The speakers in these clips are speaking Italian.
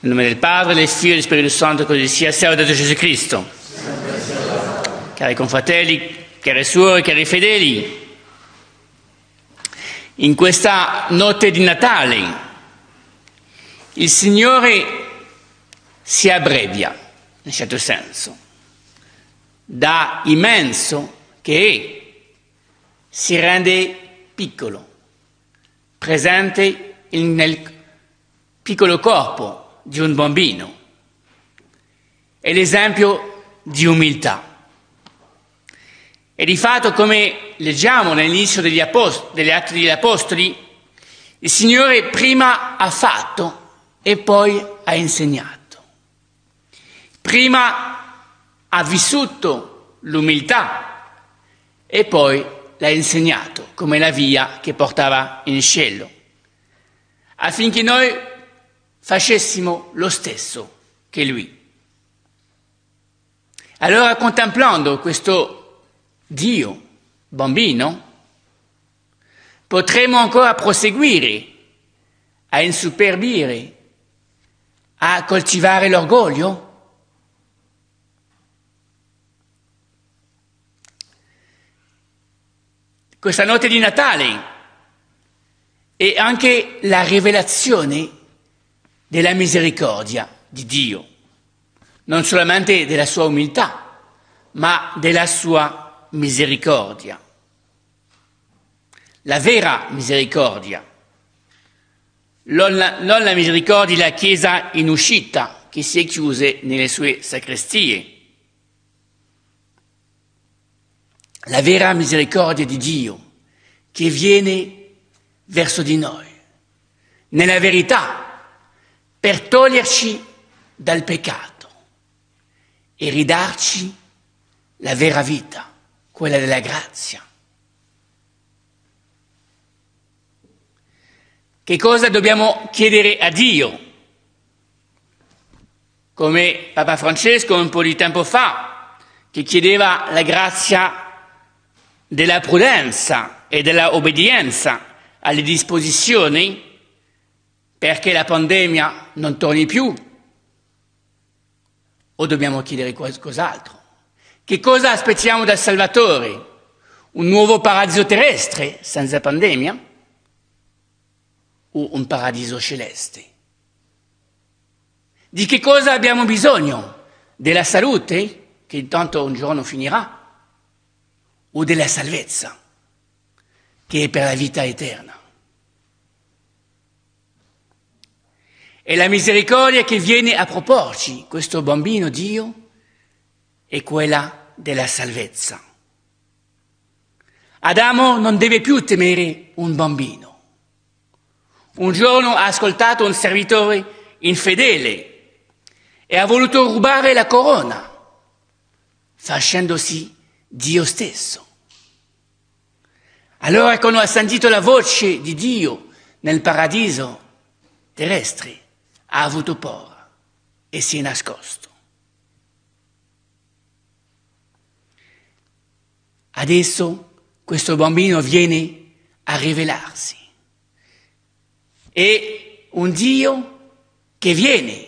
Nel nome del Padre, del Figlio e del Spirito Santo, così sia, salvato Gesù Cristo. Cari confratelli, cari suore, cari fedeli, in questa notte di Natale il Signore si abbrevia, in un certo senso, da immenso che è, si rende piccolo, presente nel piccolo corpo di un bambino, è l'esempio di umiltà. E di fatto, come leggiamo all'inizio degli, apost- degli Atti degli Apostoli, il Signore prima ha fatto e poi ha insegnato. Prima ha vissuto l'umiltà e poi l'ha insegnato come la via che portava in cielo, affinché noi facessimo lo stesso che lui. Allora contemplando questo Dio bambino, potremo ancora proseguire a insuperbire, a coltivare l'orgoglio? Questa notte di Natale è anche la rivelazione della misericordia di Dio, non solamente della sua umiltà, ma della sua misericordia. La vera misericordia, non la, non la misericordia della Chiesa in uscita che si è chiusa nelle sue sacrestie. La vera misericordia di Dio che viene verso di noi, nella verità per toglierci dal peccato e ridarci la vera vita, quella della grazia. Che cosa dobbiamo chiedere a Dio? Come Papa Francesco un po' di tempo fa, che chiedeva la grazia della prudenza e dell'obbedienza alle disposizioni perché la pandemia non torni più? O dobbiamo chiedere qualcos'altro? Che cosa aspettiamo dal Salvatore? Un nuovo paradiso terrestre senza pandemia? O un paradiso celeste? Di che cosa abbiamo bisogno? Della salute, che intanto un giorno finirà? O della salvezza, che è per la vita eterna? È la misericordia che viene a proporci questo bambino Dio è quella della salvezza. Adamo non deve più temere un bambino. Un giorno ha ascoltato un servitore infedele e ha voluto rubare la corona, facendosi Dio stesso. Allora quando ecco, ha sentito la voce di Dio nel paradiso terrestre, ha avuto paura e si è nascosto. Adesso questo bambino viene a rivelarsi. È un Dio che viene.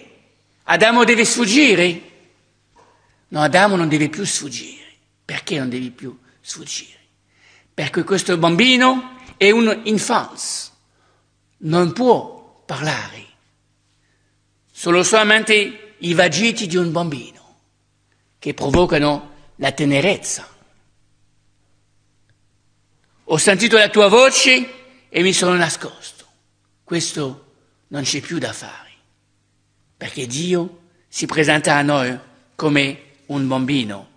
Adamo deve sfuggire? No, Adamo non deve più sfuggire. Perché non deve più sfuggire? Perché questo bambino è un infanz. non può parlare, sono solamente i vagiti di un bambino che provocano la tenerezza. Ho sentito la tua voce e mi sono nascosto. Questo non c'è più da fare, perché Dio si presenta a noi come un bambino.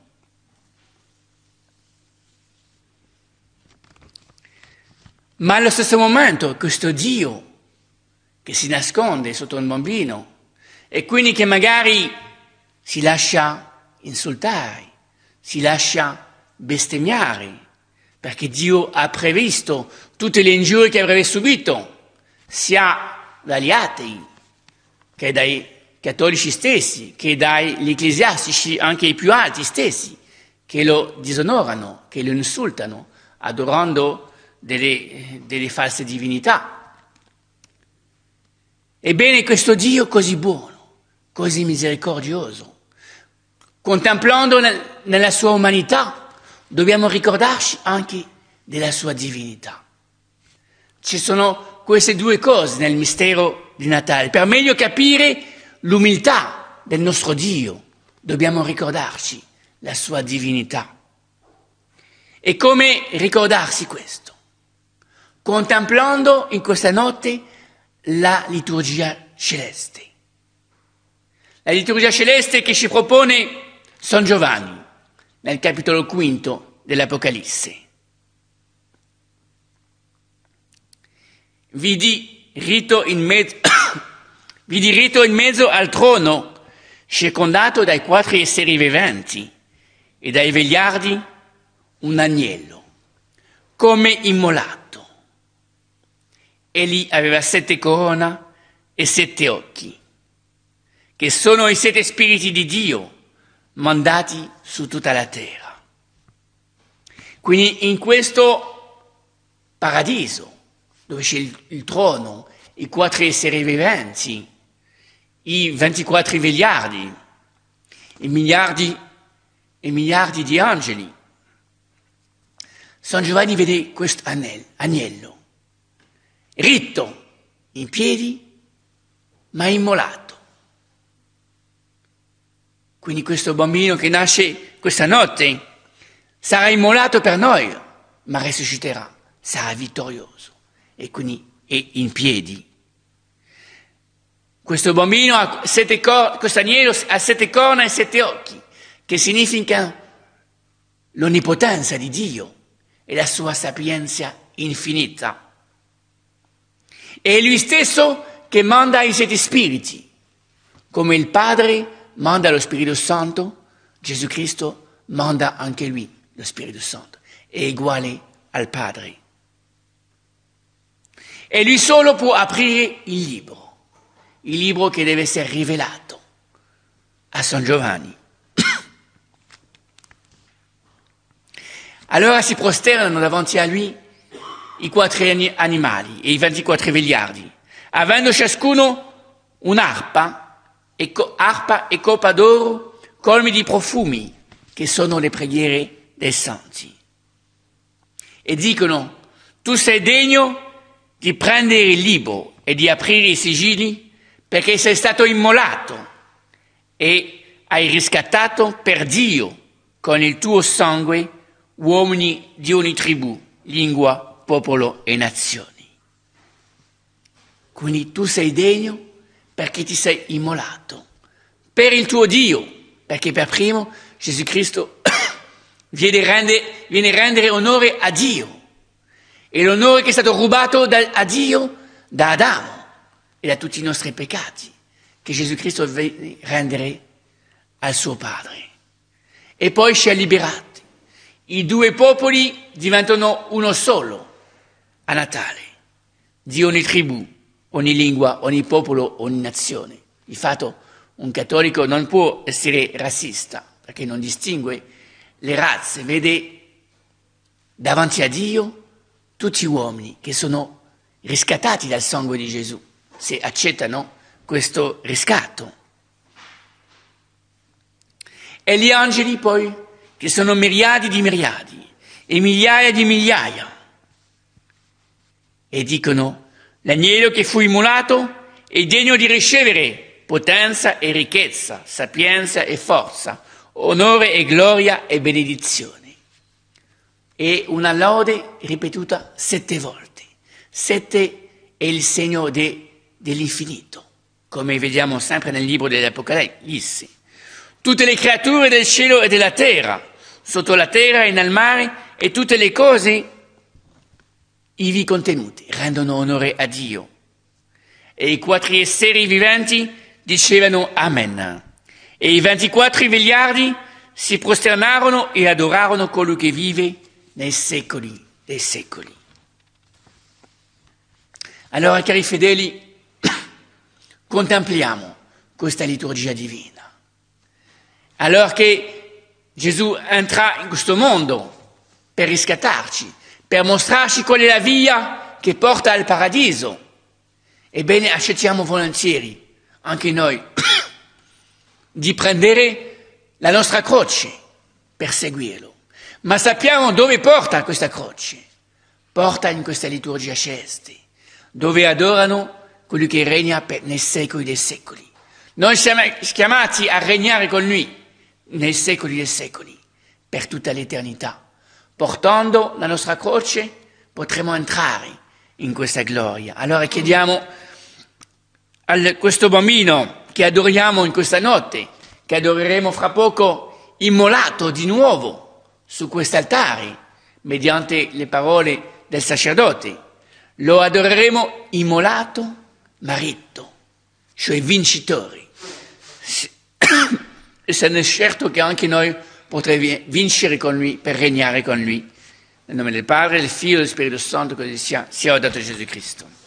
Ma allo stesso momento questo Dio che si nasconde sotto un bambino e quindi che magari si lascia insultare, si lascia bestemmiare, perché Dio ha previsto tutte le ingiurie che avrebbe subito, sia dagli atei, che dai cattolici stessi, che dagli ecclesiastici, anche i più alti stessi, che lo disonorano, che lo insultano, adorando delle, delle false divinità. Ebbene, questo Dio così buono, così misericordioso. Contemplando nella sua umanità, dobbiamo ricordarci anche della sua divinità. Ci sono queste due cose nel mistero di Natale. Per meglio capire l'umiltà del nostro Dio, dobbiamo ricordarci la sua divinità. E come ricordarsi questo? Contemplando in questa notte la liturgia celeste. La liturgia celeste che ci propone San Giovanni nel capitolo quinto dell'Apocalisse. Vidi rito in mezzo, vidi rito in mezzo al trono, circondato dai quattro esseri viventi e dai vegliardi un agnello, come immolato. Egli aveva sette corona e sette occhi che sono i sette spiriti di Dio mandati su tutta la terra. Quindi in questo paradiso, dove c'è il, il trono, i quattro esseri viventi, i 24 vegliardi, i miliardi e miliardi di angeli, San Giovanni vede questo agnello, ritto, in piedi, ma immolato. Quindi questo bambino che nasce questa notte sarà immolato per noi, ma risusciterà, sarà vittorioso e quindi è in piedi. Questo bambino ha sette corna, questo agnello ha sette corna e sette occhi, che significa l'onnipotenza di Dio e la sua sapienza infinita. È lui stesso che manda i sette spiriti, come il Padre manda lo Spirito Santo, Gesù Cristo manda anche lui lo Spirito Santo, è uguale al Padre. E lui solo può aprire il libro, il libro che deve essere rivelato a San Giovanni. Allora si prosternano davanti a lui i quattro animali e i 24 vegliardi, avendo ciascuno un'arpa e co- arpa e coppa d'oro colmi di profumi che sono le preghiere dei santi. E dicono, tu sei degno di prendere il libro e di aprire i sigilli perché sei stato immolato e hai riscattato per Dio con il tuo sangue uomini di ogni tribù, lingua, popolo e nazioni. Quindi tu sei degno perché ti sei immolato per il tuo Dio, perché per primo Gesù Cristo viene, rende, a rendere onore a Dio e l'onore che è stato rubato da, a Dio da Adamo e da tutti i nostri peccati che Gesù Cristo viene a rendere al suo Padre. E poi ci ha liberati. I due popoli diventano uno solo a Natale, di ogni tribù ogni lingua, ogni popolo, ogni nazione. Di fatto un cattolico non può essere razzista perché non distingue le razze, vede davanti a Dio tutti gli uomini che sono riscattati dal sangue di Gesù, se accettano questo riscatto. E gli angeli poi, che sono miriadi di miriadi e migliaia di migliaia, e dicono L'agnello che fu immolato è degno di ricevere potenza e ricchezza, sapienza e forza, onore e gloria e benedizione. E una lode ripetuta sette volte. Sette è il segno de, dell'infinito, come vediamo sempre nel libro dell'Apocalisse. Tutte le creature del cielo e della terra, sotto la terra e nel mare, e tutte le cose i vi contenuti, rendono onore a Dio. E i quattro esseri viventi dicevano Amen. E i ventiquattro miliardi si prosternarono e adorarono colui che vive nei secoli dei secoli. Allora, cari fedeli, contempliamo questa liturgia divina. Allora che Gesù entra in questo mondo per riscattarci, per mostrarci qual è la via che porta al paradiso. Ebbene, accettiamo volentieri, anche noi, di prendere la nostra croce per seguirlo. Ma sappiamo dove porta questa croce. Porta in questa liturgia celeste, dove adorano colui che regna nei secoli dei secoli. Noi siamo chiamati a regnare con lui nei secoli dei secoli, per tutta l'eternità portando la nostra croce, potremo entrare in questa gloria. Allora chiediamo a questo bambino che adoriamo in questa notte, che adoreremo fra poco, immolato di nuovo su quest'altare, mediante le parole del sacerdote. Lo adoreremo immolato marito, cioè vincitore. E se ne è certo che anche noi potrete vincere con Lui, per regnare con Lui. Nel nome del Padre, del Figlio e dello Spirito Santo, così sia, sia Jésus Gesù Cristo.